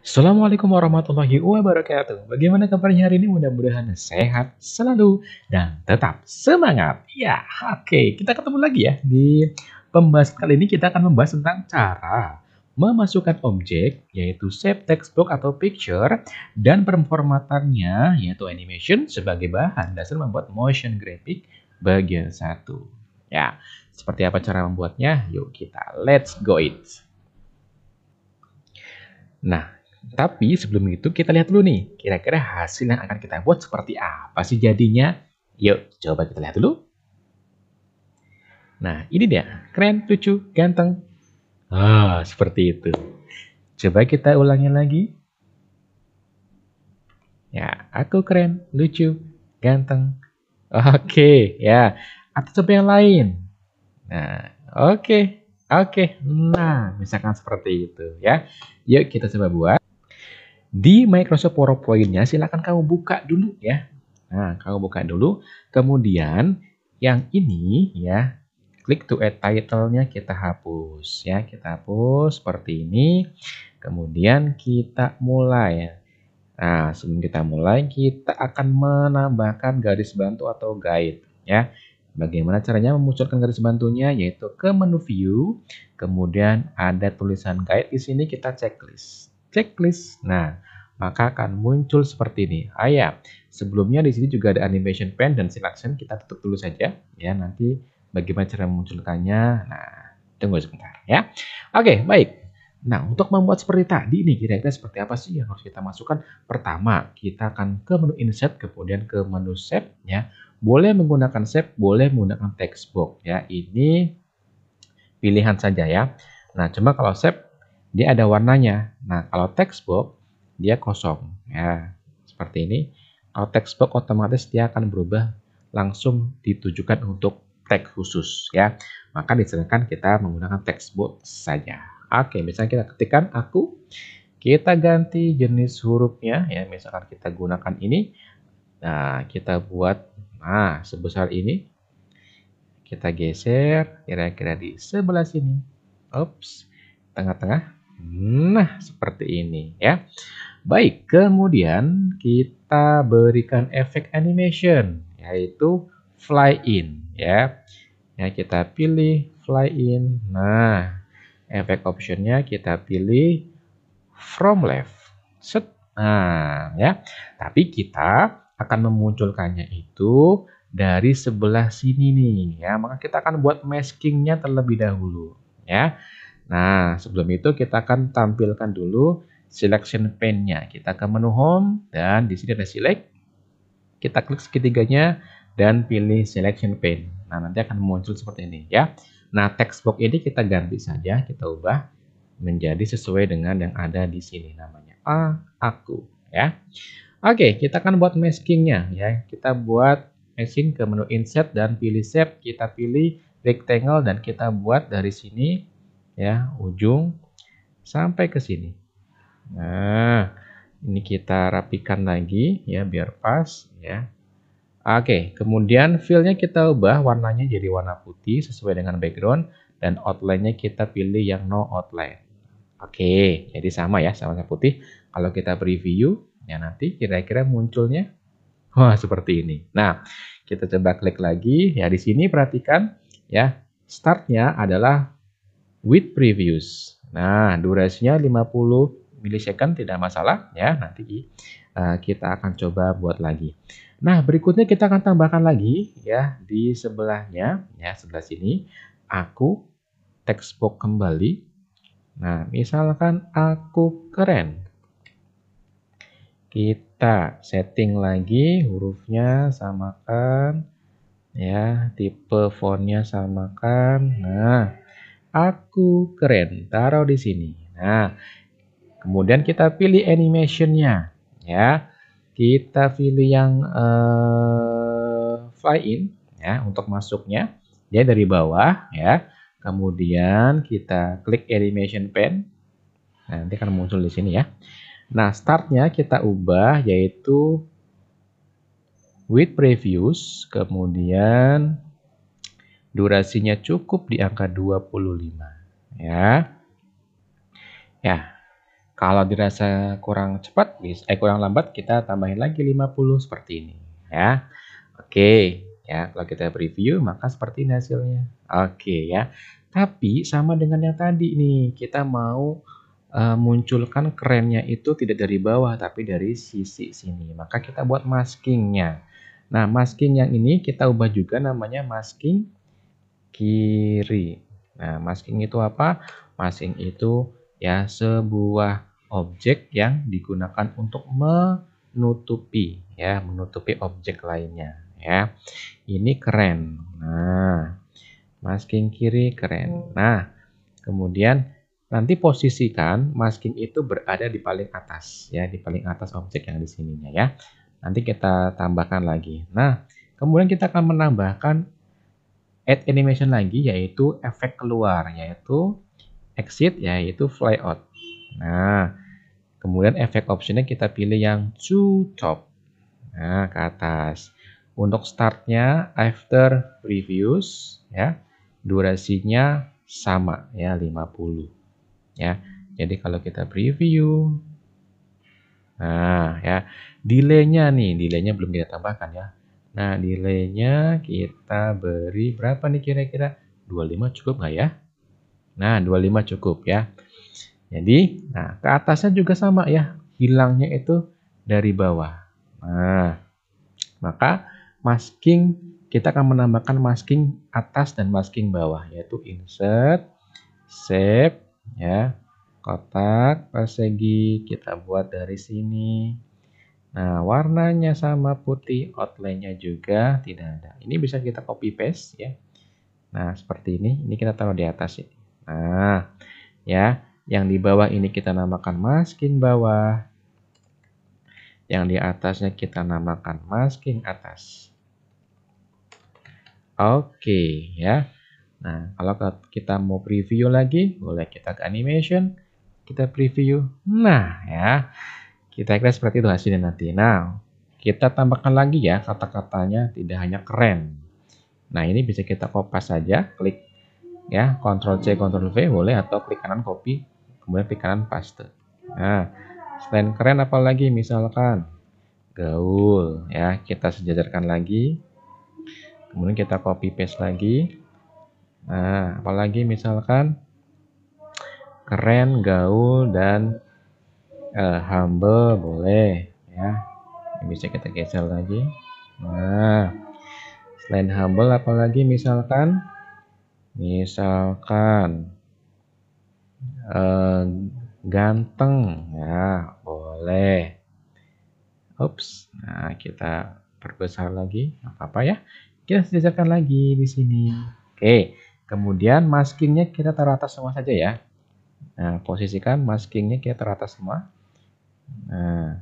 Assalamualaikum warahmatullahi wabarakatuh. Bagaimana kabarnya hari ini? Mudah-mudahan sehat selalu dan tetap semangat. Ya, oke. Okay. Kita ketemu lagi ya di pembahasan kali ini kita akan membahas tentang cara memasukkan objek yaitu shape textbook atau picture dan performatannya yaitu animation sebagai bahan dasar membuat motion graphic bagian satu. Ya, seperti apa cara membuatnya? Yuk kita let's go it. Nah, tapi sebelum itu kita lihat dulu nih, kira-kira hasil yang akan kita buat seperti apa sih jadinya? Yuk, coba kita lihat dulu. Nah, ini dia. Keren, lucu, ganteng. Ah, seperti itu. Coba kita ulangi lagi. Ya, aku keren, lucu, ganteng. Oke, ya. Atau coba yang lain. Nah, oke. Oke, nah misalkan seperti itu ya. Yuk kita coba buat. Di Microsoft PowerPoint-nya silakan kamu buka dulu ya. Nah, kamu buka dulu. Kemudian yang ini ya, klik to add title-nya kita hapus ya, kita hapus seperti ini. Kemudian kita mulai. Ya. Nah, sebelum kita mulai, kita akan menambahkan garis bantu atau guide ya. Bagaimana caranya memunculkan garis bantunya yaitu ke menu view, kemudian ada tulisan guide di sini kita checklist checklist. Nah, maka akan muncul seperti ini. Ah ya, sebelumnya di sini juga ada animation pen dan selection. Kita tutup dulu saja ya. Nanti bagaimana cara memunculkannya? Nah, tunggu sebentar ya. Oke, baik. Nah, untuk membuat seperti tadi ini kira-kira seperti apa sih yang harus kita masukkan? Pertama, kita akan ke menu insert, kemudian ke menu shape ya. Boleh menggunakan shape, boleh menggunakan text ya. Ini pilihan saja ya. Nah, cuma kalau shape dia ada warnanya. Nah, kalau textbook dia kosong. Ya, seperti ini. Kalau textbook otomatis dia akan berubah langsung ditujukan untuk tag khusus ya. Maka disarankan kita menggunakan textbook saja. Oke, misalnya kita ketikkan aku, kita ganti jenis hurufnya ya. Misalkan kita gunakan ini. Nah, kita buat nah sebesar ini. Kita geser kira-kira di sebelah sini. Ups, tengah-tengah. Nah, seperti ini ya. Baik, kemudian kita berikan efek animation yaitu fly in ya. Ya, kita pilih fly in. Nah, efek optionnya kita pilih from left. Set. Nah, ya. Tapi kita akan memunculkannya itu dari sebelah sini nih ya. Maka kita akan buat maskingnya terlebih dahulu ya. Nah, sebelum itu kita akan tampilkan dulu selection pane-nya. Kita ke menu home dan di sini ada select. Kita klik segitiganya dan pilih selection pane. Nah, nanti akan muncul seperti ini ya. Nah, text box ini kita ganti saja, kita ubah menjadi sesuai dengan yang ada di sini namanya A aku ya. Oke, kita akan buat masking-nya ya. Kita buat masking ke menu insert dan pilih shape, kita pilih rectangle dan kita buat dari sini ya ujung sampai ke sini nah ini kita rapikan lagi ya biar pas ya Oke, kemudian fillnya kita ubah warnanya jadi warna putih sesuai dengan background dan outline-nya kita pilih yang no outline. Oke, jadi sama ya, sama-sama putih. Kalau kita preview, ya nanti kira-kira munculnya wah seperti ini. Nah, kita coba klik lagi. Ya di sini perhatikan ya, startnya adalah with previews. Nah, durasinya 50 milisecond tidak masalah ya. Nanti uh, kita akan coba buat lagi. Nah, berikutnya kita akan tambahkan lagi ya di sebelahnya ya sebelah sini aku textbook kembali. Nah, misalkan aku keren. Kita setting lagi hurufnya samakan ya, tipe fontnya samakan. Nah, Aku keren. Taruh di sini. Nah, kemudian kita pilih animationnya, ya. Kita pilih yang uh, fly in, ya, untuk masuknya. Dia dari bawah, ya. Kemudian kita klik animation pen. nanti akan muncul di sini ya. Nah, startnya kita ubah yaitu with previews, kemudian Durasinya cukup di angka 25 ya. Ya. Kalau dirasa kurang cepat, eh kurang lambat kita tambahin lagi 50 seperti ini ya. Oke, ya. Kalau kita preview maka seperti ini hasilnya. Oke ya. Tapi sama dengan yang tadi nih, kita mau uh, munculkan kerennya itu tidak dari bawah tapi dari sisi sini. Maka kita buat maskingnya. Nah, masking yang ini kita ubah juga namanya masking kiri. Nah, masking itu apa? Masking itu ya sebuah objek yang digunakan untuk menutupi ya, menutupi objek lainnya ya. Ini keren. Nah, masking kiri keren. Nah, kemudian nanti posisikan masking itu berada di paling atas ya di paling atas objek yang di sininya ya nanti kita tambahkan lagi nah kemudian kita akan menambahkan add animation lagi yaitu efek keluar yaitu exit yaitu fly out. Nah, kemudian efek optionnya kita pilih yang to top. Nah, ke atas. Untuk startnya after previous ya. Durasinya sama ya 50. Ya. Jadi kalau kita preview Nah, ya. Delaynya nih, delaynya belum kita tambahkan ya. Nah, nilainya kita beri berapa nih kira-kira? 25 cukup nggak ya? Nah, 25 cukup ya. Jadi, nah ke atasnya juga sama ya. Hilangnya itu dari bawah. Nah, maka masking kita akan menambahkan masking atas dan masking bawah yaitu insert, shape ya, kotak persegi kita buat dari sini Nah, warnanya sama putih, outline-nya juga tidak ada. Ini bisa kita copy paste ya. Nah, seperti ini. Ini kita taruh di atas ini. Ya. Nah, ya. Yang di bawah ini kita namakan masking bawah. Yang di atasnya kita namakan masking atas. Oke, ya. Nah, kalau kita mau preview lagi, boleh kita ke animation. Kita preview. Nah, ya. Kita kira seperti itu hasilnya nanti. Nah, kita tambahkan lagi ya kata-katanya tidak hanya keren. Nah, ini bisa kita copy saja, klik ya, Ctrl C, Ctrl V boleh atau klik kanan copy, kemudian klik kanan paste. Nah, selain keren apalagi misalkan gaul ya, kita sejajarkan lagi. Kemudian kita copy paste lagi. Nah, apalagi misalkan keren, gaul dan uh, humble boleh ya ini bisa kita geser lagi nah selain humble apalagi misalkan misalkan uh, ganteng ya boleh ups nah kita perbesar lagi apa apa ya kita sisakan lagi di sini oke kemudian maskingnya kita teratas semua saja ya Nah, posisikan maskingnya kita teratas semua. Nah,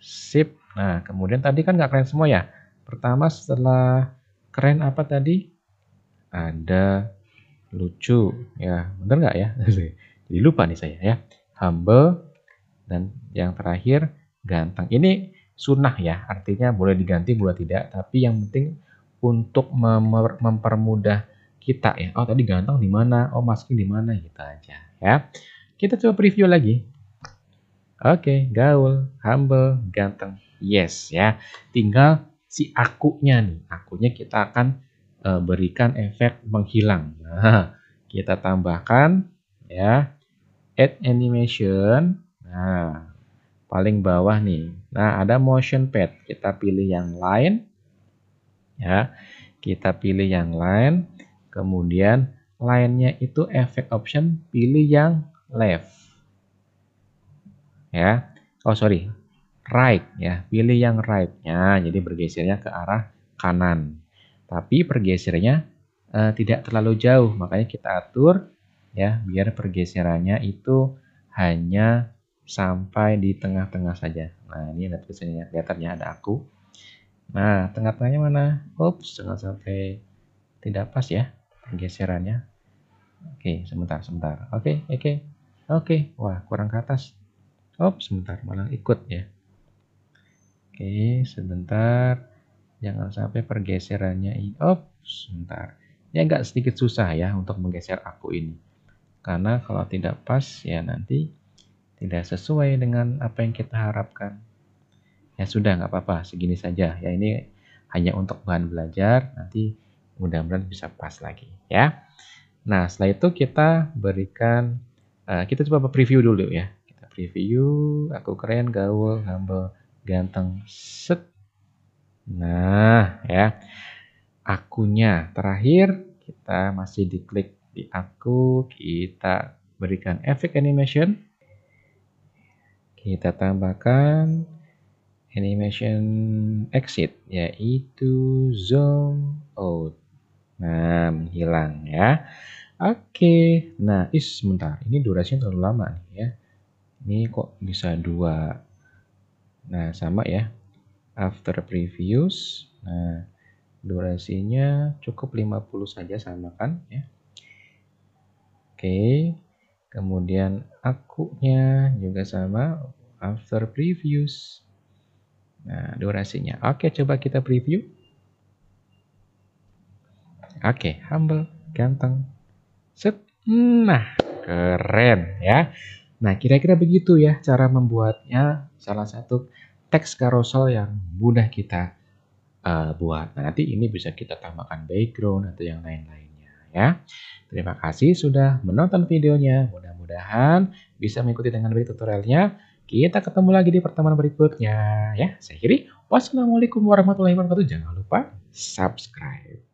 sip. Nah, kemudian tadi kan nggak keren semua ya. Pertama setelah keren apa tadi? Ada lucu. Ya, bener nggak ya? Jadi lupa nih saya ya. Humble. Dan yang terakhir, ganteng. Ini sunnah ya. Artinya boleh diganti, boleh tidak. Tapi yang penting untuk mempermudah kita ya. Oh tadi ganteng di mana? Oh masking di mana? Gitu aja ya. Kita coba preview lagi. Oke, okay, gaul, humble, ganteng. Yes ya. Tinggal si akunya nih. Akunya kita akan uh, berikan efek menghilang. Nah, kita tambahkan ya add animation. Nah, paling bawah nih. Nah, ada motion pad. Kita pilih yang lain. Ya. Kita pilih yang lain. Kemudian lainnya itu efek option pilih yang left ya. Oh sorry, right ya, pilih yang right ya. jadi bergesernya ke arah kanan. Tapi pergeserannya eh, tidak terlalu jauh, makanya kita atur ya biar pergeserannya itu hanya sampai di tengah-tengah saja. Nah ini ada tulisannya, kelihatannya ada aku. Nah tengah-tengahnya mana? Ups, jangan sampai tidak pas ya pergeserannya. Oke, sebentar, sebentar. Oke, oke, oke. Wah kurang ke atas. Oh, sebentar, malah ikut ya. Oke, sebentar. Jangan sampai pergeserannya ini. Oh, sebentar. Ini agak sedikit susah ya untuk menggeser aku ini. Karena kalau tidak pas ya nanti tidak sesuai dengan apa yang kita harapkan. Ya sudah, nggak apa-apa. Segini saja. Ya ini hanya untuk bahan belajar. Nanti mudah-mudahan bisa pas lagi ya. Nah, setelah itu kita berikan, eh, kita coba preview dulu ya preview aku keren gaul humble ganteng set nah ya akunya terakhir kita masih diklik di aku kita berikan efek animation kita tambahkan animation exit yaitu zoom out nah menghilang ya oke nah is sebentar ini durasinya terlalu lama nih ya ini kok bisa dua. Nah, sama ya. After previews. Nah, durasinya cukup 50 saja sama kan ya. Oke. Kemudian akunya juga sama after previews. Nah, durasinya. Oke, coba kita preview. Oke, humble, ganteng. Set. Nah, keren ya. Nah, kira-kira begitu ya cara membuatnya salah satu teks carousel yang mudah kita uh, buat. Nah, nanti ini bisa kita tambahkan background atau yang lain-lainnya ya. Terima kasih sudah menonton videonya. Mudah-mudahan bisa mengikuti dengan baik tutorialnya. Kita ketemu lagi di pertemuan berikutnya ya. Saya kiri. Wassalamualaikum warahmatullahi wabarakatuh. Jangan lupa subscribe.